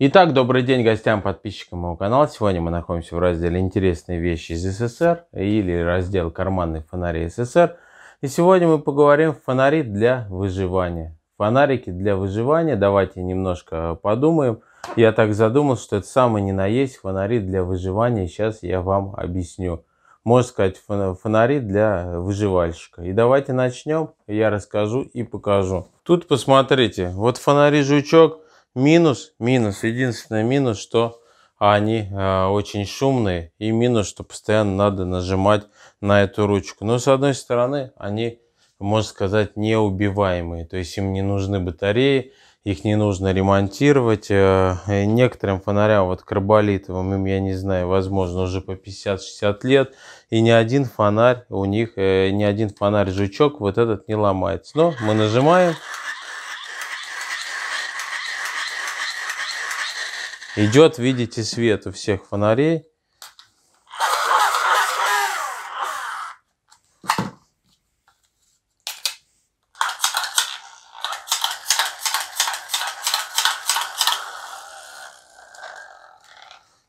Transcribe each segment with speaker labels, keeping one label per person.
Speaker 1: Итак, добрый день гостям, подписчикам моего канала. Сегодня мы находимся в разделе «Интересные вещи из СССР» или раздел «Карманные фонари СССР». И сегодня мы поговорим фонари для выживания. Фонарики для выживания. Давайте немножко подумаем. Я так задумал, что это самый не на есть фонари для выживания. Сейчас я вам объясню. Можно сказать, фонари для выживальщика. И давайте начнем. Я расскажу и покажу. Тут посмотрите, вот фонари-жучок – Минус, минус, единственный минус, что а, они э, очень шумные и минус, что постоянно надо нажимать на эту ручку. Но с одной стороны, они, можно сказать, неубиваемые, то есть им не нужны батареи, их не нужно ремонтировать. Э, э некоторым фонарям, вот карболитовым, им, я не знаю, возможно, уже по 50-60 лет, и ни один фонарь у них, э, ни один фонарь-жучок вот этот не ломается. Но мы нажимаем. Идет, видите, свет у всех фонарей.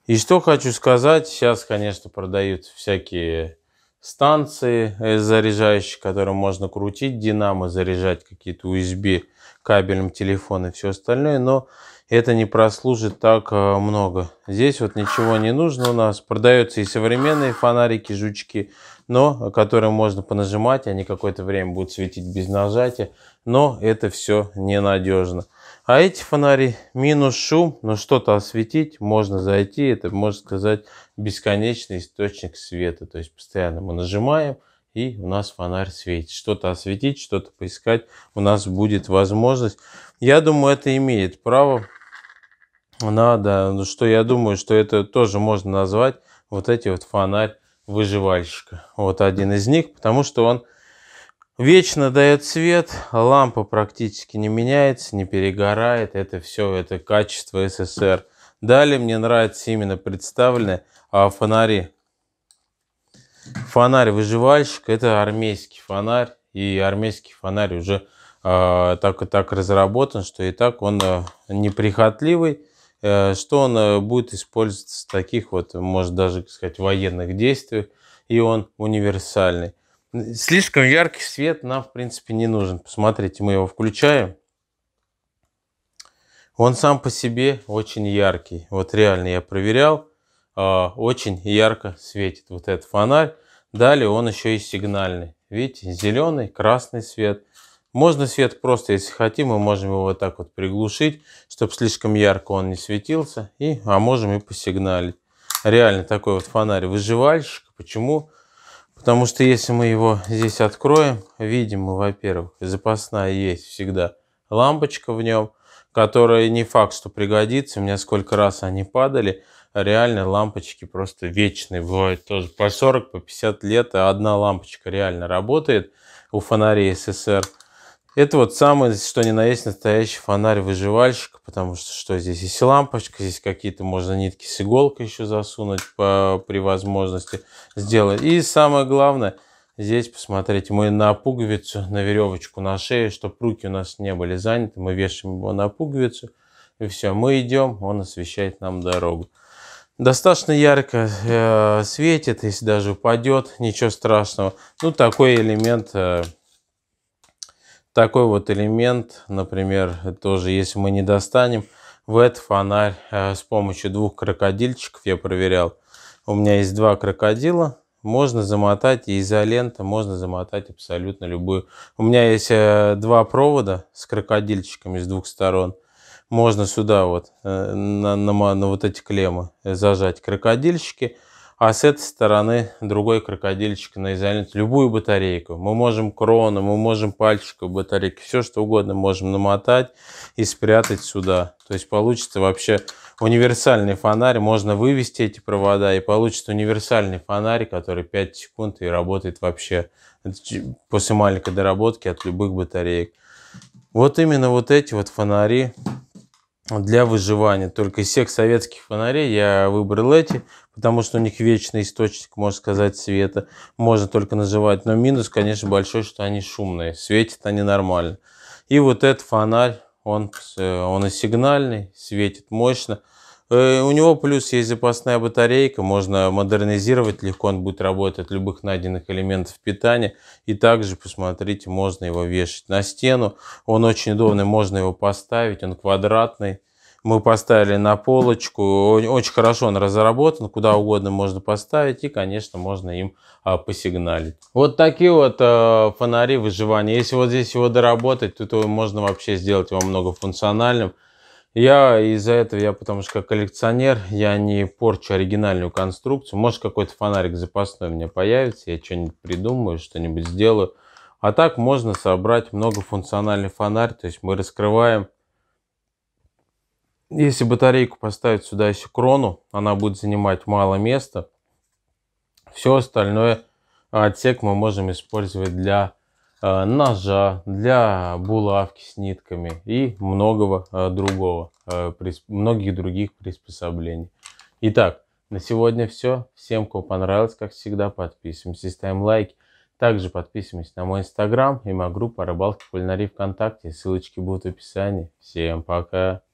Speaker 1: И что хочу сказать, сейчас, конечно, продают всякие станции заряжающие, которые можно крутить, динамо, заряжать какие-то USB, кабелем, телефон и все остальное, но это не прослужит так э, много. Здесь вот ничего не нужно у нас. Продаются и современные фонарики, жучки, но э, которые можно понажимать, они какое-то время будут светить без нажатия. Но это все ненадежно. А эти фонари минус шум, но что-то осветить, можно зайти. Это, можно сказать, бесконечный источник света. То есть постоянно мы нажимаем, и у нас фонарь светит. Что-то осветить, что-то поискать у нас будет возможность. Я думаю, это имеет право надо, ну что я думаю, что это тоже можно назвать вот эти вот фонарь выживальщика. Вот один из них, потому что он вечно дает свет, лампа практически не меняется, не перегорает. Это все, это качество СССР. Далее мне нравится именно представлены а, фонари. Фонарь выживальщик это армейский фонарь. И армейский фонарь уже а, так и так разработан, что и так он а, неприхотливый Э, что он э, будет использоваться в таких вот, может даже сказать, военных действиях, и он универсальный. Слишком яркий свет нам, в принципе, не нужен. Посмотрите, мы его включаем. Он сам по себе очень яркий. Вот реально я проверял. Э, очень ярко светит вот этот фонарь. Далее он еще и сигнальный. Видите, зеленый, красный свет – можно свет просто, если хотим, мы можем его вот так вот приглушить, чтобы слишком ярко он не светился, и, а можем и посигналить. Реально такой вот фонарь выживальщик. Почему? Потому что если мы его здесь откроем, видим мы, во-первых, запасная есть всегда лампочка в нем, которая не факт, что пригодится. У меня сколько раз они падали. А реально лампочки просто вечные. Бывают тоже по 40, по 50 лет. А одна лампочка реально работает у фонарей СССР. Это вот самый, что ни на есть, настоящий фонарь выживальщика, потому что что здесь есть и лампочка, здесь какие-то можно нитки с иголкой еще засунуть по, при возможности сделать. И самое главное, здесь посмотрите, мы на пуговицу, на веревочку, на шее, чтобы руки у нас не были заняты, мы вешаем его на пуговицу, и все, мы идем, он освещает нам дорогу. Достаточно ярко э, светит, если даже упадет, ничего страшного. Ну, такой элемент... Э, такой вот элемент, например, тоже если мы не достанем, в этот фонарь э, с помощью двух крокодильчиков я проверял. У меня есть два крокодила, можно замотать и изолента, можно замотать абсолютно любую. У меня есть э, два провода с крокодильчиками с двух сторон. Можно сюда вот э, на, на, на вот эти клеммы зажать крокодильчики. А с этой стороны другой крокодильчик наизолент. Любую батарейку. Мы можем крону, мы можем пальчиковую батарейку, Все что угодно можем намотать и спрятать сюда. То есть получится вообще универсальный фонарь. Можно вывести эти провода и получится универсальный фонарь, который 5 секунд и работает вообще после маленькой доработки от любых батареек. Вот именно вот эти вот фонари для выживания. Только из всех советских фонарей я выбрал эти потому что у них вечный источник, можно сказать, света. Можно только называть. но минус, конечно, большой, что они шумные, светят они нормально. И вот этот фонарь, он, э, он и сигнальный, светит мощно. Э, у него плюс есть запасная батарейка, можно модернизировать легко, он будет работать от любых найденных элементов питания. И также, посмотрите, можно его вешать на стену. Он очень удобный, можно его поставить, он квадратный мы поставили на полочку. Очень хорошо он разработан, куда угодно можно поставить и, конечно, можно им а, посигналить. Вот такие вот а, фонари выживания. Если вот здесь его доработать, то, можно вообще сделать его многофункциональным. Я из-за этого, я потому что как коллекционер, я не порчу оригинальную конструкцию. Может, какой-то фонарик запасной у меня появится, я что-нибудь придумаю, что-нибудь сделаю. А так можно собрать многофункциональный фонарь, то есть мы раскрываем если батарейку поставить сюда синхрону, она будет занимать мало места. Все остальное а, отсек мы можем использовать для а, ножа, для булавки с нитками и многого а, другого, многих других приспособлений. Итак, на сегодня все. Всем, кому понравилось, как всегда, подписываемся, ставим лайки. Также подписываемся на мой инстаграм и моя группа рыбалки кулинарии ВКонтакте. Ссылочки будут в описании. Всем пока!